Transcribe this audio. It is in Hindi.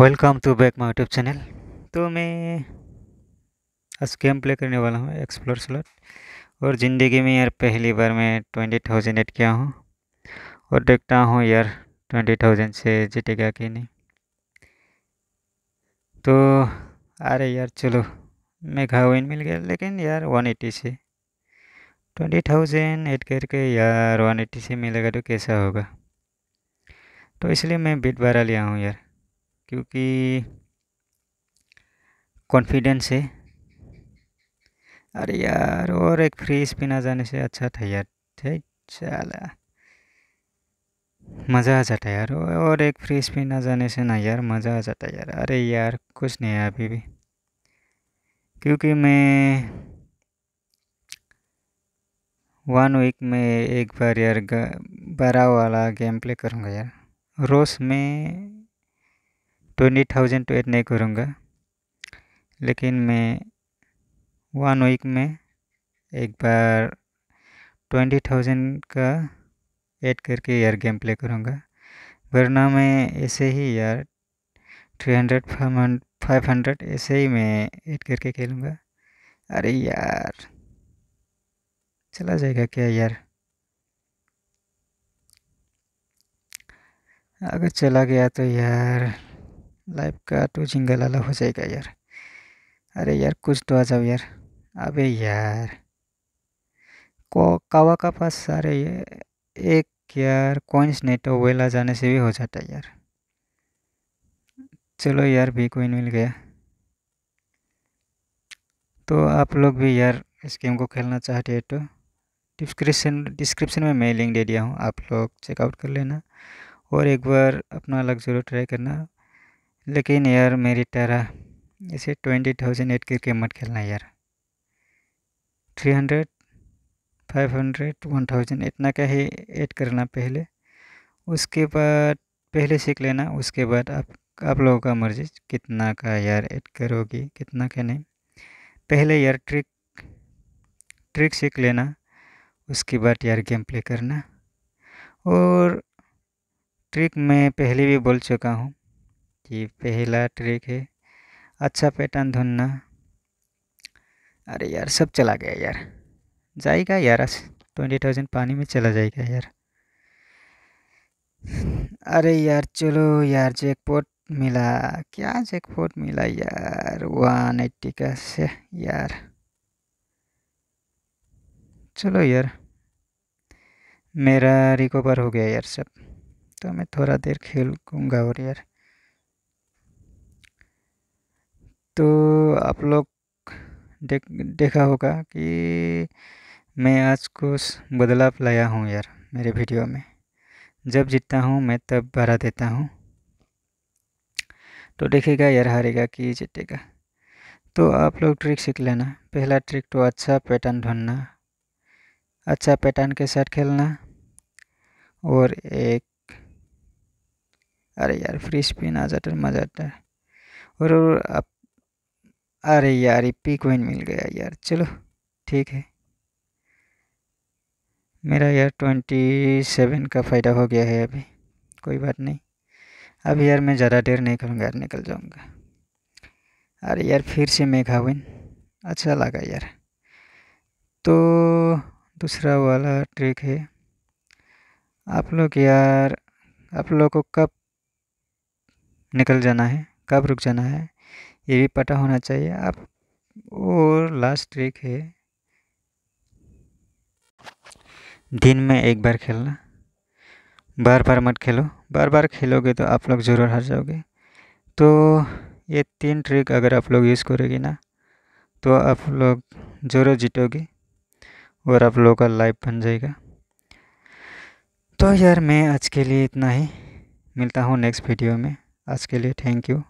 welcome to back my YouTube channel तो मैं आज गेम प्ले करने वाला हूँ एक्सप्लोर स्लॉट और ज़िंदगी में यार पहली बार मैं ट्वेंटी थाउजेंड एड किया हूँ और देखता हूँ यार ट्वेंटी थाउजेंड से जीतेगा कि नहीं तो अरे यार चलो मैं विन मिल गया लेकिन यार वन एटी से ट्वेंटी थाउजेंड एड करके यार वन एटी से मिलेगा तो कैसा होगा तो इसलिए मैं बीट बारा लिया हूँ यार क्योंकि कॉन्फिडेंस है अरे यार और एक फ्री स्पिन आ जाने से अच्छा था यार चला मज़ा आ जाता यार और एक फ्री स्पिन आ जाने से ना यार मज़ा आ जाता यार अरे यार कुछ नहीं है अभी भी क्योंकि मैं वन वीक में एक बार यार बारह वाला गेम प्ले करूँगा यार रोज़ में ट्वेंटी थाउजेंड तो ऐड नहीं करूँगा लेकिन मैं वन वीक में एक बार ट्वेंटी थाउजेंड का ऐड करके यार गेम प्ले करूँगा वरना मैं ऐसे ही यार थ्री हंड्रेड फाइव हंड्रेड ऐसे ही मैं ऐड करके खेलूँगा अरे यार चला जाएगा क्या यार अगर चला गया तो यार लाइफ का टू तो जिंगल वाला हो जाएगा यार अरे यार कुछ तो आ जाओ यार अबे यार को कावा का पास सारे ये एक यार कॉइंस नहीं तो वेला जाने से भी हो जाता है यार चलो यार भी कोइन मिल गया तो आप लोग भी यार इस गेम को खेलना चाहते हैं तो डिस्क्रिप्शन डिस्क्रिप्शन में मैं लिंक दे दिया हूँ आप लोग चेकआउट कर लेना और एक बार अपना अलग ज़रूर ट्राई करना लेकिन यार मेरी तरह इसे ट्वेंटी थाउजेंड एट की गेम मत खेलना यार three hundred five hundred one thousand इतना का ही ऐड करना पहले उसके बाद पहले सीख लेना उसके बाद आप आप लोगों का मर्जी कितना का यार ऐड करोगी कितना का नहीं पहले यार ट्रिक ट्रिक सीख लेना उसके बाद यार गेम प्ले करना और ट्रिक मैं पहले भी बोल चुका हूँ कि पहला ट्रिक है अच्छा पैटर्न ढूंढना अरे यार सब चला गया यार जाएगा यार ट्वेंटी थाउजेंड पानी में चला जाएगा यार अरे यार चलो यार जैकपॉट मिला क्या जैकपॉट मिला यार वन एट्टी का से यार चलो यार मेरा रिकवर हो गया यार सब तो मैं थोड़ा देर खेलूँगा और यार तो आप लोग देख देखा होगा कि मैं आज कुछ बदलाव लाया हूँ यार मेरे वीडियो में जब जीतता हूँ मैं तब भरा देता हूँ तो देखेगा यार हारेगा कि जीतेगा तो आप लोग ट्रिक सीख लेना पहला ट्रिक तो अच्छा पैटर्न ढूंढना अच्छा पैटर्न के साथ खेलना और एक अरे यार फ्री स्पिन आ जाता है मज़ा आता है और आप अरे यार पी कोइन मिल गया यार चलो ठीक है मेरा यार ट्वेंटी सेवन का फ़ायदा हो गया है अभी कोई बात नहीं अब यार मैं ज़्यादा देर नहीं करूँगा यार निकल जाऊँगा अरे यार फिर से मेघाविन अच्छा लगा यार तो दूसरा वाला ट्रिक है आप लोग यार आप लोग को कब निकल जाना है कब रुक जाना है ये भी पता होना चाहिए आप और लास्ट ट्रिक है दिन में एक बार खेलना बार बार मत खेलो बार बार खेलोगे तो आप लोग ज़रूर हार जाओगे तो ये तीन ट्रिक अगर आप लोग यूज़ करोगे ना तो आप लोग ज़रूर जीतोगे और आप लोगों का लाइफ बन जाएगा तो यार मैं आज के लिए इतना ही मिलता हूँ नेक्स्ट वीडियो में आज के लिए थैंक यू